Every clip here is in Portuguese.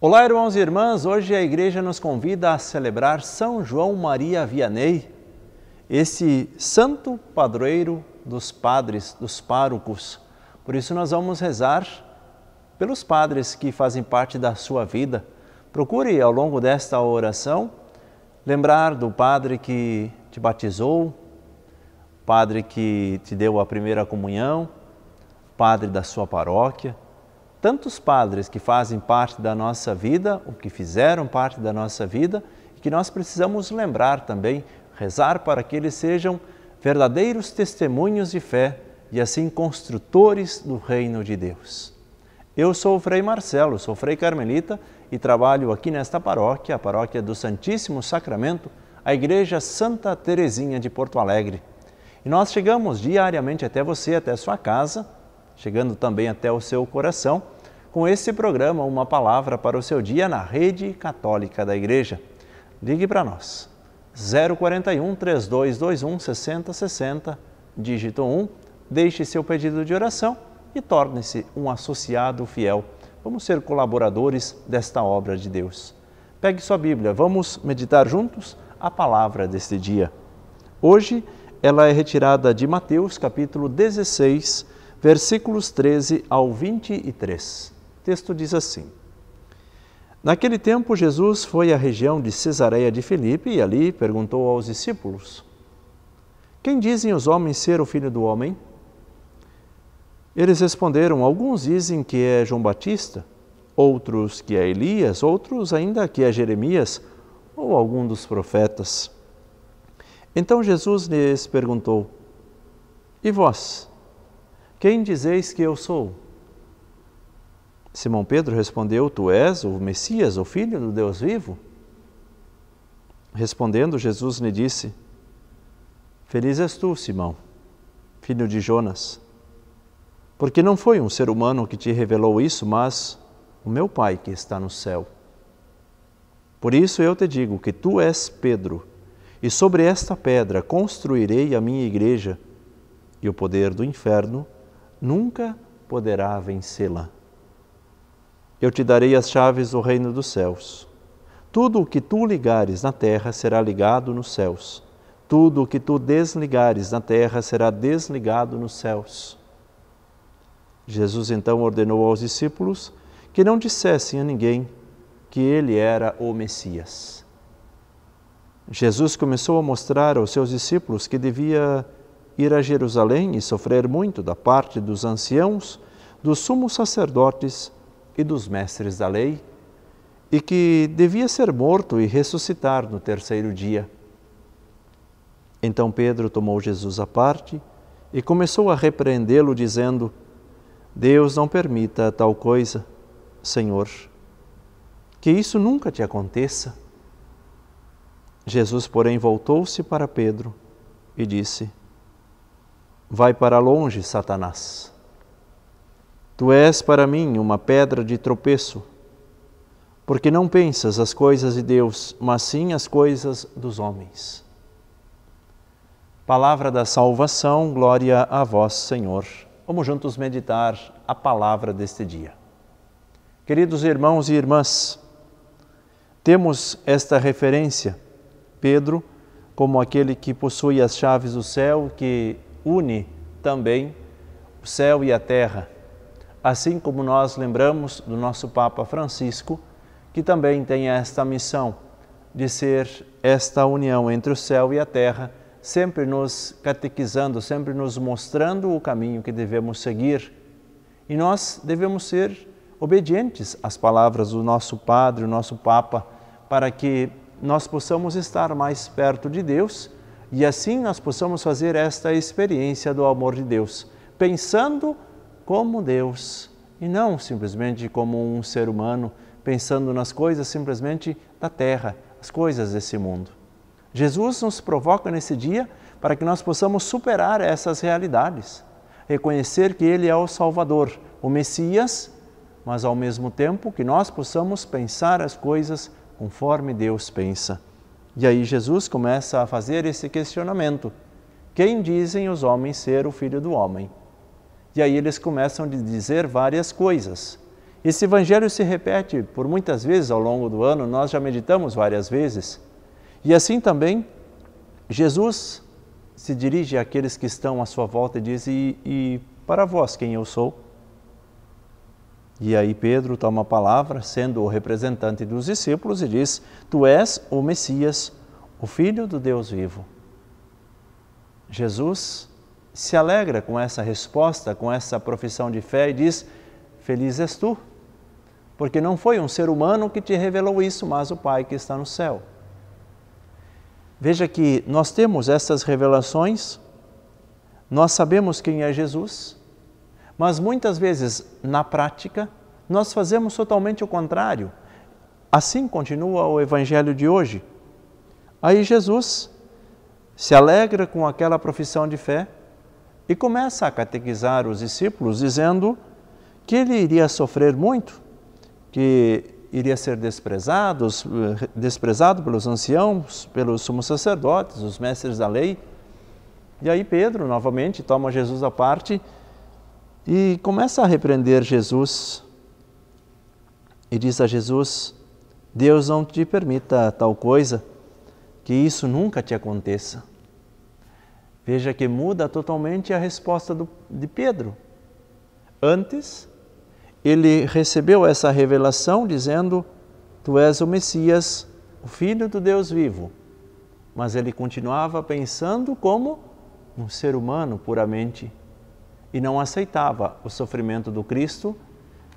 Olá, irmãos e irmãs. Hoje a igreja nos convida a celebrar São João Maria Vianney, esse santo padroeiro dos padres, dos párocos. Por isso nós vamos rezar pelos padres que fazem parte da sua vida. Procure ao longo desta oração lembrar do padre que te batizou, padre que te deu a primeira comunhão, padre da sua paróquia tantos padres que fazem parte da nossa vida, ou que fizeram parte da nossa vida, e que nós precisamos lembrar também, rezar para que eles sejam verdadeiros testemunhos de fé e assim construtores do reino de Deus. Eu sou o Frei Marcelo, sou Frei Carmelita e trabalho aqui nesta paróquia, a paróquia do Santíssimo Sacramento, a Igreja Santa Terezinha de Porto Alegre. E nós chegamos diariamente até você, até sua casa, chegando também até o seu coração, com esse programa Uma Palavra para o Seu Dia na Rede Católica da Igreja. Ligue para nós, 041 3221 6060, dígito 1, deixe seu pedido de oração e torne-se um associado fiel. Vamos ser colaboradores desta obra de Deus. Pegue sua Bíblia, vamos meditar juntos a palavra deste dia. Hoje ela é retirada de Mateus capítulo 16, versículos 13 ao 23. O texto diz assim: Naquele tempo, Jesus foi à região de Cesareia de Filipe e ali perguntou aos discípulos: Quem dizem os homens ser o filho do homem? Eles responderam: Alguns dizem que é João Batista, outros que é Elias, outros ainda que é Jeremias ou algum dos profetas. Então Jesus lhes perguntou: E vós? Quem dizeis que eu sou? Simão Pedro respondeu: Tu és o Messias, o Filho do Deus vivo? Respondendo, Jesus lhe disse: Feliz és tu, Simão, filho de Jonas, porque não foi um ser humano que te revelou isso, mas o meu Pai que está no céu. Por isso eu te digo que tu és Pedro, e sobre esta pedra construirei a minha igreja, e o poder do inferno nunca poderá vencê-la. Eu te darei as chaves do reino dos céus. Tudo o que tu ligares na terra será ligado nos céus. Tudo o que tu desligares na terra será desligado nos céus. Jesus então ordenou aos discípulos que não dissessem a ninguém que ele era o Messias. Jesus começou a mostrar aos seus discípulos que devia ir a Jerusalém e sofrer muito da parte dos anciãos, dos sumos sacerdotes e dos mestres da lei, e que devia ser morto e ressuscitar no terceiro dia. Então Pedro tomou Jesus à parte e começou a repreendê-lo, dizendo: Deus não permita tal coisa, Senhor, que isso nunca te aconteça. Jesus, porém, voltou-se para Pedro e disse: Vai para longe, Satanás. Tu és para mim uma pedra de tropeço, porque não pensas as coisas de Deus, mas sim as coisas dos homens. Palavra da salvação, glória a vós, Senhor. Vamos juntos meditar a palavra deste dia. Queridos irmãos e irmãs, temos esta referência, Pedro, como aquele que possui as chaves do céu, que une também o céu e a terra, assim como nós lembramos do nosso Papa Francisco, que também tem esta missão de ser esta união entre o céu e a terra, sempre nos catequizando, sempre nos mostrando o caminho que devemos seguir. E nós devemos ser obedientes às palavras do nosso Padre, o nosso Papa, para que nós possamos estar mais perto de Deus e assim nós possamos fazer esta experiência do amor de Deus, pensando como Deus e não simplesmente como um ser humano, pensando nas coisas simplesmente da terra, as coisas desse mundo. Jesus nos provoca nesse dia para que nós possamos superar essas realidades, reconhecer que Ele é o Salvador, o Messias, mas ao mesmo tempo que nós possamos pensar as coisas conforme Deus pensa. E aí Jesus começa a fazer esse questionamento: Quem dizem os homens ser o filho do homem? E aí eles começam a dizer várias coisas. Esse evangelho se repete por muitas vezes ao longo do ano, nós já meditamos várias vezes. E assim também, Jesus se dirige àqueles que estão à sua volta e diz: E, e para vós, quem eu sou? E aí Pedro toma a palavra, sendo o representante dos discípulos, e diz: Tu és o Messias, o Filho do Deus vivo. Jesus se alegra com essa resposta, com essa profissão de fé e diz: Feliz és tu, porque não foi um ser humano que te revelou isso, mas o Pai que está no céu. Veja que nós temos essas revelações, nós sabemos quem é Jesus, mas muitas vezes, na prática, nós fazemos totalmente o contrário. Assim continua o evangelho de hoje. Aí Jesus se alegra com aquela profissão de fé e começa a catequizar os discípulos, dizendo que ele iria sofrer muito, que iria ser desprezado, desprezado pelos anciãos, pelos sumos sacerdotes, os mestres da lei. E aí Pedro novamente toma Jesus à parte e começa a repreender Jesus e diz a Jesus: Deus não te permita tal coisa, que isso nunca te aconteça. Veja que muda totalmente a resposta do, de Pedro. Antes, ele recebeu essa revelação dizendo: Tu és o Messias, o Filho do Deus vivo. Mas ele continuava pensando como um ser humano puramente e não aceitava o sofrimento do Cristo,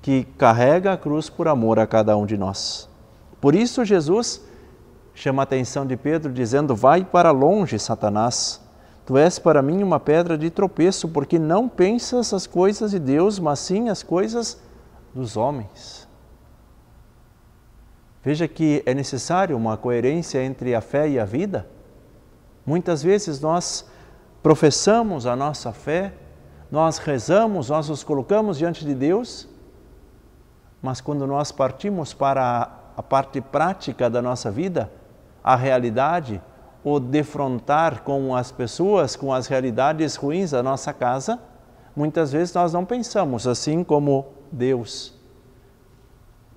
que carrega a cruz por amor a cada um de nós. Por isso, Jesus chama a atenção de Pedro, dizendo: Vai para longe, Satanás. Tu és para mim uma pedra de tropeço, porque não pensas as coisas de Deus, mas sim as coisas dos homens. Veja que é necessário uma coerência entre a fé e a vida. Muitas vezes nós professamos a nossa fé, nós rezamos, nós nos colocamos diante de Deus, mas quando nós partimos para a parte prática da nossa vida, a realidade, o defrontar com as pessoas, com as realidades ruins da nossa casa, muitas vezes nós não pensamos assim como Deus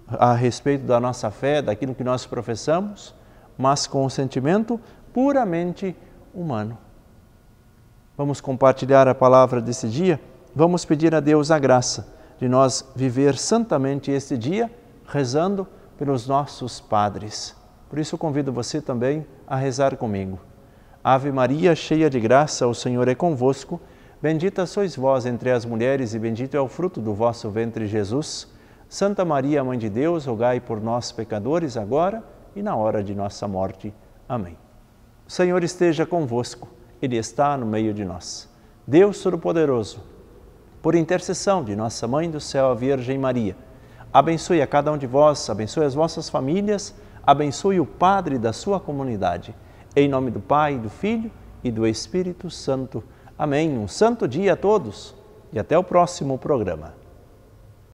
a respeito da nossa fé, daquilo que nós professamos, mas com o sentimento puramente humano. Vamos compartilhar a palavra desse dia? Vamos pedir a Deus a graça de nós viver santamente este dia, rezando pelos nossos padres. Por isso convido você também a rezar comigo. Ave Maria, cheia de graça, o Senhor é convosco. Bendita sois vós entre as mulheres e bendito é o fruto do vosso ventre, Jesus. Santa Maria, Mãe de Deus, rogai por nós, pecadores, agora e na hora de nossa morte. Amém. O Senhor esteja convosco. Ele está no meio de nós. Deus Todo-Poderoso, por intercessão de Nossa Mãe do Céu, a Virgem Maria, abençoe a cada um de vós, abençoe as vossas famílias, abençoe o Padre da sua comunidade. Em nome do Pai, do Filho e do Espírito Santo. Amém. Um santo dia a todos e até o próximo programa.